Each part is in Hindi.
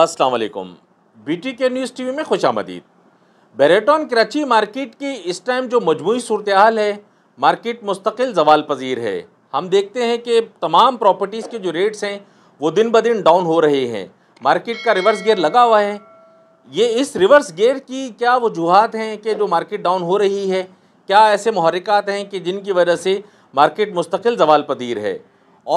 असलकुम B T K news T V में खुश आमदीद बेरेटॉन कराची मार्केट की इस टाइम जो मजमू सूरत हाल है मार्केट मुस्तकिल जवाल पजीर है हम देखते हैं कि तमाम प्रॉपर्टीज़ के जो रेट्स हैं वो दिन ब दिन डाउन हो रहे हैं मार्केट का रिवर्स गेयर लगा हुआ है ये इस रिवर्स गेयर की क्या वजूहत हैं कि जो मार्केट डाउन हो रही है क्या ऐसे महरिकात हैं कि जिनकी वजह से मार्केट मुस्तकिल जवाल पदीर है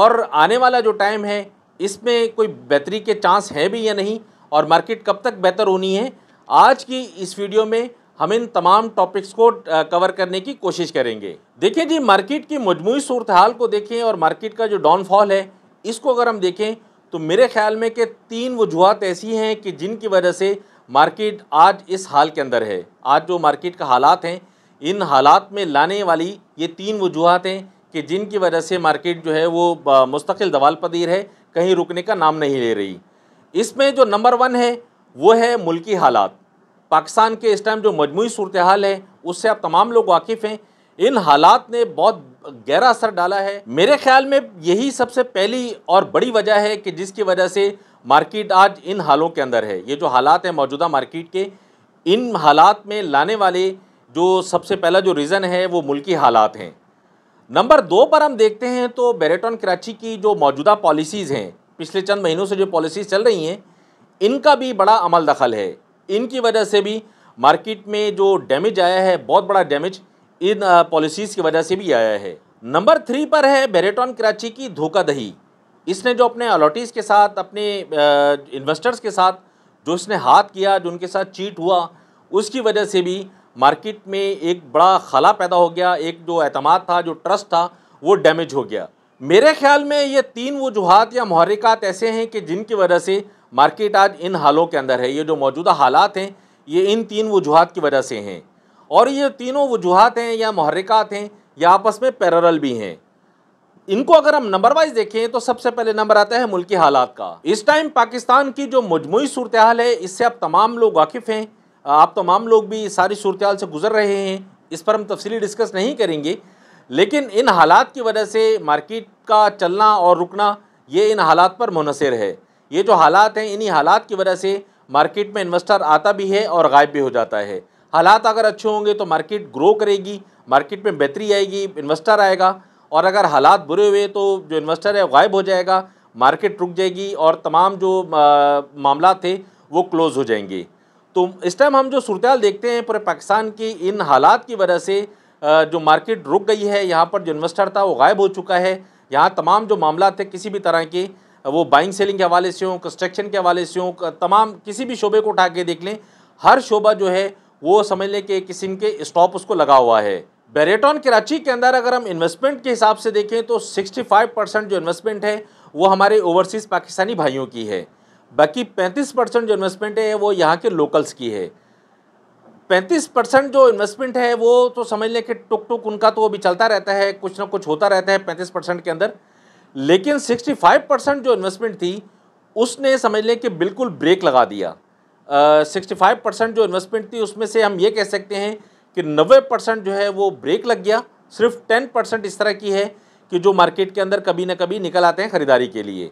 और आने वाला जो टाइम है इसमें कोई बेहतरी के चांस हैं भी या नहीं और मार्केट कब तक बेहतर होनी है आज की इस वीडियो में हम इन तमाम टॉपिक्स को कवर करने की कोशिश करेंगे देखिए जी मार्केट की मजमू सूरत हाल को देखें और मार्केट का जो डाउनफॉल है इसको अगर हम देखें तो मेरे ख्याल में कि तीन वजूहत ऐसी हैं कि जिनकी वजह से मार्केट आज इस हाल के अंदर है आज जो मार्केट का हालात हैं इन हालात में लाने वाली ये तीन वजूहत हैं कि जिनकी वजह से मार्केट जो है वो मुस्तकिल दवाल पदीर है कहीं रुकने का नाम नहीं ले रही इसमें जो नंबर वन है वो है मुल्की हालात पाकिस्तान के इस टाइम जो मजमू सूरत हाल है उससे आप तमाम लोग वाकिफ़ हैं इन हालात ने बहुत गहरा असर डाला है मेरे ख्याल में यही सबसे पहली और बड़ी वजह है कि जिसकी वजह से मार्केट आज इन हालों के अंदर है ये जो हालात हैं मौजूदा मार्केट के इन हालात में लाने वाले जो सबसे पहला जो रीज़न है वो मुल्की हालात हैं नंबर दो पर हम देखते हैं तो बेरेटॉन कराची की जो मौजूदा पॉलिसीज़ हैं पिछले चंद महीनों से जो पॉलिसीज़ चल रही हैं इनका भी बड़ा अमल दखल है इनकी वजह से भी मार्केट में जो डैमेज आया है बहुत बड़ा डैमेज इन पॉलिसीज़ की वजह से भी आया है नंबर थ्री पर है बेरेटॉन कराची की धोखाधही इसने जो अपने अलॉटीज़ के साथ अपने इन्वेस्टर्स के साथ जो इसने हाथ किया जो उनके साथ चीट हुआ उसकी वजह से भी मार्केट में एक बड़ा खला पैदा हो गया एक जो अहतमाद था जो ट्रस्ट था वो डैमेज हो गया मेरे ख्याल में ये तीन वजूहत या महरिकात ऐसे हैं कि जिनकी वजह से मार्केट आज इन हालों के अंदर है ये जो मौजूदा हालात हैं ये इन तीन वजूहत की वजह से हैं और ये तीनों वजूहत हैं या महरिकात हैं या आपस में पैरल भी हैं इनको अगर हम नंबर वाइज देखें तो सबसे पहले नंबर आता है मुल्की हालात का इस टाइम पाकिस्तान की जो मजमू सूरत हाल है इससे अब तमाम लोग वाकिफ़ हैं आप तमाम लोग भी सारी सूरत से गुजर रहे हैं इस पर हम तफसली डिस्कस नहीं करेंगे लेकिन इन हालात की वजह से मार्केट का चलना और रुकना ये इन हालात पर मुनसर है ये जो हालात हैं इन्हीं हालात की वजह से मार्केट में इन्वेस्टर आता भी है और गायब भी हो जाता है हालात अगर अच्छे होंगे तो मार्केट ग्रो करेगी मार्केट में बेहतरी आएगी इन्वेस्टर आएगा और अगर हालात बुरे हुए तो जो इन्वेस्टर है गायब हो जाएगा मार्केट रुक जाएगी और तमाम जो मामला थे वो क्लोज़ हो जाएंगे तो इस टाइम हम जो सूरत देखते हैं पूरे पाकिस्तान की इन हालात की वजह से जो मार्केट रुक गई है यहाँ पर जो इन्वेस्टर था वो गायब हो चुका है यहाँ तमाम जो मामला थे किसी भी तरह के वो बाइंग सेलिंग के हवाले से हों कंस्ट्रक्शन के हवाले से हों तमाम किसी भी शोबे को उठा के देख लें हर शोबा जो है वो समझ लें कि किस्म के स्टॉप उसको लगा हुआ है बैरेटॉन कराची के अंदर अगर हम इन्वेस्टमेंट के हिसाब से देखें तो 65 परसेंट जो इन्वेस्टमेंट है वो हमारे ओवरसीज़ पाकिस्तानी भाइयों की है बाकी पैंतीस परसेंट जो इन्वेस्टमेंट है वो यहाँ के लोकल्स की है पैंतीस परसेंट जो इन्वेस्टमेंट है वो तो समझ लें कि टुक टुक उनका तो वो भी चलता रहता है कुछ ना कुछ होता रहता है पैंतीस परसेंट के अंदर लेकिन सिक्सटी फाइव परसेंट जो इन्वेस्टमेंट थी उसने समझ लें कि बिल्कुल ब्रेक लगा दिया सिक्सटी फाइव परसेंट जो इन्वेस्टमेंट थी उसमें से हम ये कह सकते हैं कि नब्बे परसेंट जो है वो ब्रेक लग गया सिर्फ टेन परसेंट इस तरह की है कि जो मार्केट के अंदर कभी ना कभी निकल आते हैं ख़रीदारी के लिए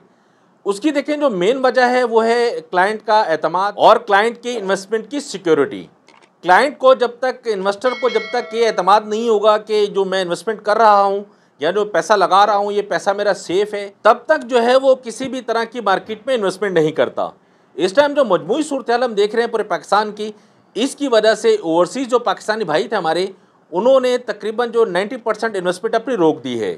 उसकी देखें जो मेन वजह है वो है क्लाइंट का एतम और क्लाइंट की इन्वेस्टमेंट की सिक्योरिटी क्लाइंट को जब तक इन्वेस्टर को जब तक ये अहतमाद नहीं होगा कि जो मैं इन्वेस्टमेंट कर रहा हूँ या जो पैसा लगा रहा हूँ ये पैसा मेरा सेफ़ है तब तक जो है वो किसी भी तरह की मार्केट में इन्वेस्टमेंट नहीं करता इस टाइम जो मजमू सूरत हम देख रहे हैं पूरे पाकिस्तान की इसकी वजह से ओवरसीज़ जो पाकिस्तानी भाई थे हमारे उन्होंने तकरीबन जो 90 परसेंट इन्वेस्टमेंट अपनी रोक दी है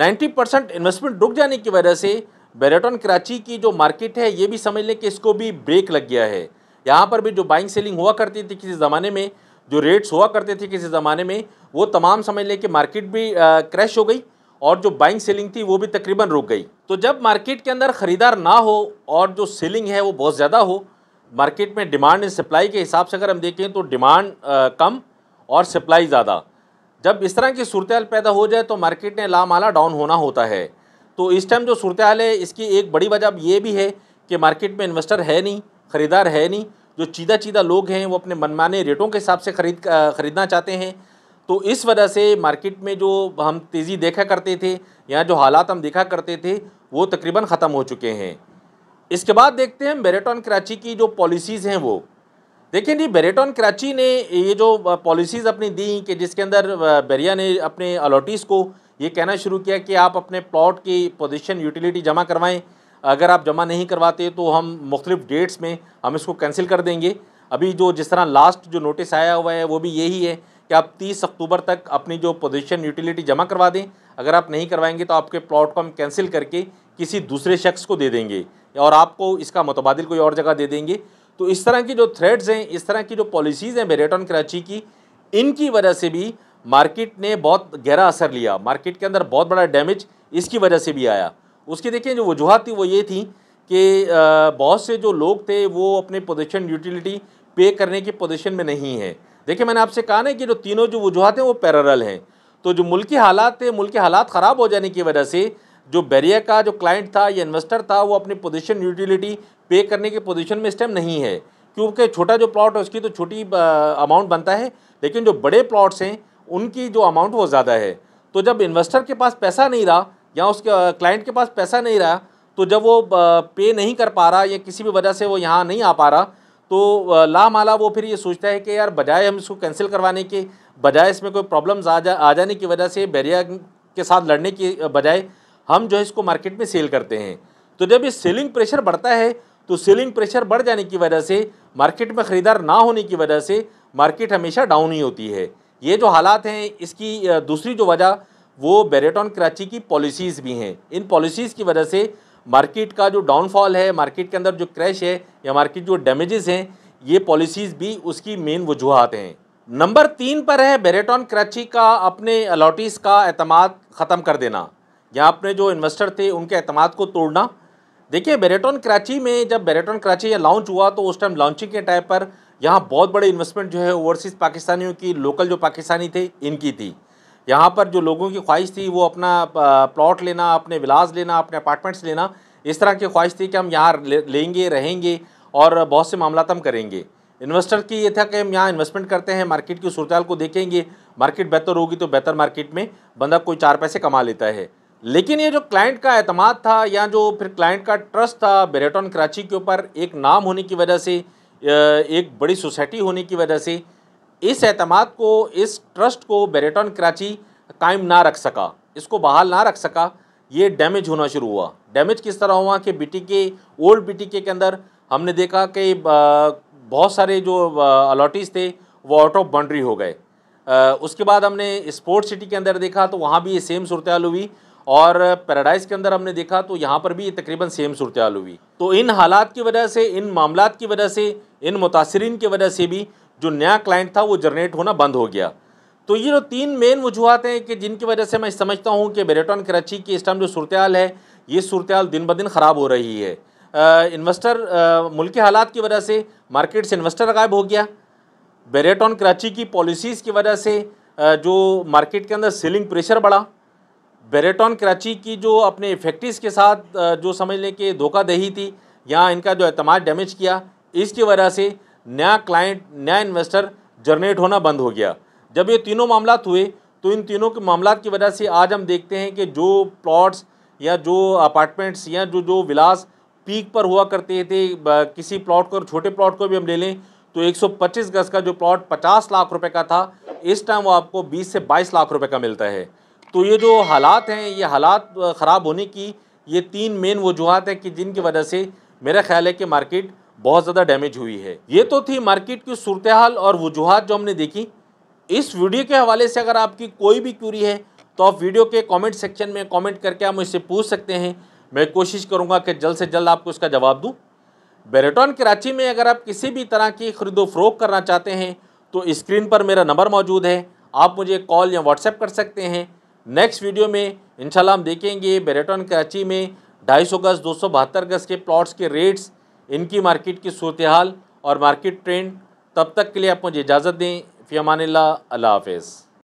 90 परसेंट इन्वेस्टमेंट रुक जाने की वजह से बैरेटॉन कराची की जो मार्केट है ये भी समझ लें कि इसको भी ब्रेक लग गया है यहाँ पर भी जो बाइंग सेलिंग हुआ करती थी किसी ज़माने में जो रेट्स हुआ करते थे किसी ज़माने में वो तमाम समझ लें कि मार्केट भी क्रैश हो गई और जो बाइंग सेलिंग थी वो भी तकरीबन रुक गई तो जब मार्केट के अंदर ख़रीदार ना हो और जो सेलिंग है वो बहुत ज़्यादा हो मार्केट में डिमांड एंड सप्लाई के हिसाब से अगर हम देखें तो डिमांड कम और सप्लाई ज़्यादा जब इस तरह की सूरत पैदा हो जाए तो मार्केट ने लामाला डाउन होना होता है तो इस टाइम जो सूरत हाल है इसकी एक बड़ी वजह ये भी है कि मार्केट में इन्वेस्टर है नहीं ख़रीदार है नहीं जो चीदा चीदा लोग हैं वो अपने मनमाने रेटों के हिसाब से खरीद ख़रीदना चाहते हैं तो इस वजह से मार्केट में जो हम तेज़ी देखा करते थे या जो हालात हम देखा करते थे वो तकरीबन ख़त्म हो चुके हैं इसके बाद देखते हैं बेरेटॉन कराची की जो पॉलिसीज़ हैं वो देखिए जी बेरेटॉन कराची ने ये जो पॉलिसीज़ अपनी दी कि जिसके अंदर बेरिया ने अपने अलॉटीज़ को ये कहना शुरू किया कि आप अपने प्लॉट की पोजीशन यूटिलिटी जमा करवाएं अगर आप जमा नहीं करवाते तो हम मुख्तलिफ डेट्स में हम इसको कैंसिल कर देंगे अभी जो जिस तरह लास्ट जो नोटिस आया हुआ है वो भी यही है कि आप 30 अक्टूबर तक अपनी जो पोजीशन यूटिलिटी जमा करवा दें अगर आप नहीं करवाएंगे तो आपके प्लॉट को हम कैंसिल करके किसी दूसरे शख्स को दे देंगे और आपको इसका मुतबादल कोई और जगह दे देंगे तो इस तरह की जो थ्रेड्स हैं इस तरह की जो पॉलिसीज़ हैं बेरेटॉन कराची की इनकी वजह से भी मार्केट ने बहुत गहरा असर लिया मार्केट के अंदर बहुत बड़ा डैमेज इसकी वजह से भी आया उसकी देखिए जो वजूहत थी वो ये थी कि बहुत से जो लोग थे वो अपने पोजिशन यूटिलिटी पे करने की पोजिशन में नहीं है देखिए मैंने आपसे कहा ना कि जो तीनों जो वजूहत हैं वो पैरल हैं तो जो मुल्की हालात थे मुल्क हालात ख़राब हो जाने की वजह से जो बैरिया का जो क्लाइंट था या इन्वेस्टर था वो अपनी पोजिशन यूटिलिटी पे करने की पोजिशन में इस टाइम नहीं है क्योंकि छोटा जो प्लॉट है उसकी तो छोटी अमाउंट बनता है लेकिन जो बड़े प्लॉट्स हैं उनकी जो अमाउंट वो ज़्यादा है तो जब इन्वेस्टर के पास पैसा नहीं रहा या उसके क्लाइंट के पास पैसा नहीं रहा तो जब वो पे नहीं कर पा रहा या किसी भी वजह से वो यहाँ नहीं आ पा रहा तो ला माला वो फिर ये सोचता है कि यार बजाय हम इसको कैंसिल करवाने के बजाय इसमें कोई प्रॉब्लम्स आ जा आ जाने की वजह से बैरियर के साथ लड़ने की बजाय हम जो है इसको मार्केट में सेल करते हैं तो जब ये सेलिंग प्रेशर बढ़ता है तो सेलिंग प्रेशर बढ़ जाने की वजह से मार्केट में ख़रीदार ना होने की वजह से मार्केट हमेशा डाउन ही होती है ये जो हालात हैं इसकी दूसरी जो वजह वो बेरेटॉन कराची की पॉलिसीज़ भी हैं इन पॉलिसीज़ की वजह से मार्केट का जो डाउनफॉल है मार्केट के अंदर जो क्रैश है या मार्केट जो डैमेजेस हैं ये पॉलिसीज़ भी उसकी मेन वजूहत हैं नंबर तीन पर है बेरेटॉन कराची का अपने अलॉटीज़ का अहतम ख़त्म कर देना या अपने जो इन्वेस्टर थे उनके अतमाद को तोड़ना देखिए बेरेटॉन कराची में जब बेरेटॉन कराची लॉन्च हुआ तो उस टाइम लॉन्चिंग के टाइम पर यहाँ बहुत बड़े इन्वेस्टमेंट जो है ओवरसीज़ पाकिस्तानियों की लोकल जो पाकिस्तानी थे इनकी थी यहाँ पर जो लोगों की ख्वाहिश थी वो अपना प्लॉट लेना अपने विलास लेना अपने अपार्टमेंट्स लेना इस तरह की ख्वाहिश थी कि हम यहाँ लेंगे रहेंगे और बहुत से मामला हम करेंगे इन्वेस्टर की ये था कि हम यहाँ इन्वेस्टमेंट करते हैं मार्केट की सूरत को देखेंगे मार्केट बेहतर होगी तो बेहतर मार्केट में बंदा कोई चार पैसे कमा लेता है लेकिन ये जो क्लाइंट का अहतमाद था या जो फिर क्लाइंट का ट्रस्ट था बेरेटॉन कराची के ऊपर एक नाम होने की वजह से एक बड़ी सोसाइटी होने की वजह से इस अहतमाद को इस ट्रस्ट को बेरेटन कराची कायम ना रख सका इसको बहाल ना रख सका ये डैमेज होना शुरू हुआ डैमेज किस तरह हुआ कि बी के ओल्ड बीटी के अंदर हमने देखा कि बहुत सारे जो अलॉटीज़ थे वो आउट ऑफ बाउंड्री हो गए उसके बाद हमने स्पोर्ट्स सिटी के अंदर देखा तो वहाँ भी ये सेम सूरत हुई और पैराडाइज के अंदर हमने देखा तो यहाँ पर भी ये तकरीबन सेम सूरत हुई तो इन हालात की वजह से इन मामला की वजह से इन मुतासरीन की वजह से भी जो नया क्लाइंट था वो जनरेट होना बंद हो गया तो ये जो तीन मेन वजूहत हैं कि जिनकी वजह से मैं समझता हूँ कि बेरेटॉन कराची की इस टाइम जो सूरत है ये सूरत दिन ब दिन ख़राब हो रही है इन्वेस्टर मुल्क हालात की वजह से मार्केट से इन्वेस्टर गायब हो गया बेरेटॉन कराची की पॉलिसीज़ की वजह से जो मार्केट के अंदर सेलिंग प्रेशर बढ़ा बेरेटॉन कराची की जो अपने फैक्ट्रीज के साथ जो समझ लें कि धोखादही थी या इनका जो अतमाद डैमेज किया इसकी वजह से नया क्लाइंट नया इन्वेस्टर जनरेट होना बंद हो गया जब ये तीनों मामला हुए तो इन तीनों के मामला की वजह से आज हम देखते हैं कि जो प्लॉट्स या जो अपार्टमेंट्स या जो जो विलास पीक पर हुआ करते थे किसी प्लॉट को और छोटे प्लॉट को भी हम ले लें तो 125 गज का जो प्लॉट 50 लाख रुपए का था इस टाइम वो आपको 20 से 22 लाख रुपए का मिलता है तो ये जो हालात हैं ये हालात ख़राब होने की ये तीन मेन वजूहत हैं कि जिनकी वजह से मेरा ख्याल है कि मार्केट बहुत ज़्यादा डैमेज हुई है ये तो थी मार्केट की सूरत हाल और वजूहत जो हमने देखी इस वीडियो के हवाले से अगर आपकी कोई भी क्यूरी है तो आप वीडियो के कमेंट सेक्शन में कमेंट करके आप मुझसे पूछ सकते हैं मैं कोशिश करूँगा कि जल्द से जल्द आपको इसका जवाब दूँ बेरेटॉन कराची में अगर आप किसी भी तरह की खरीदो फरोख करना चाहते हैं तो स्क्रीन पर मेरा नंबर मौजूद है आप मुझे कॉल या व्हाट्सएप कर सकते हैं नेक्स्ट वीडियो में इंशाल्लाह हम देखेंगे बेरेटॉन कराची में ढाई सौ गज़ दो सौ बहत्तर गज़ के प्लॉट्स के रेट्स इनकी मार्केट की सूरत हाल और मार्केट ट्रेंड तब तक के लिए आप मुझे इजाज़त दें फ़ियमान अल्लाह हाफ़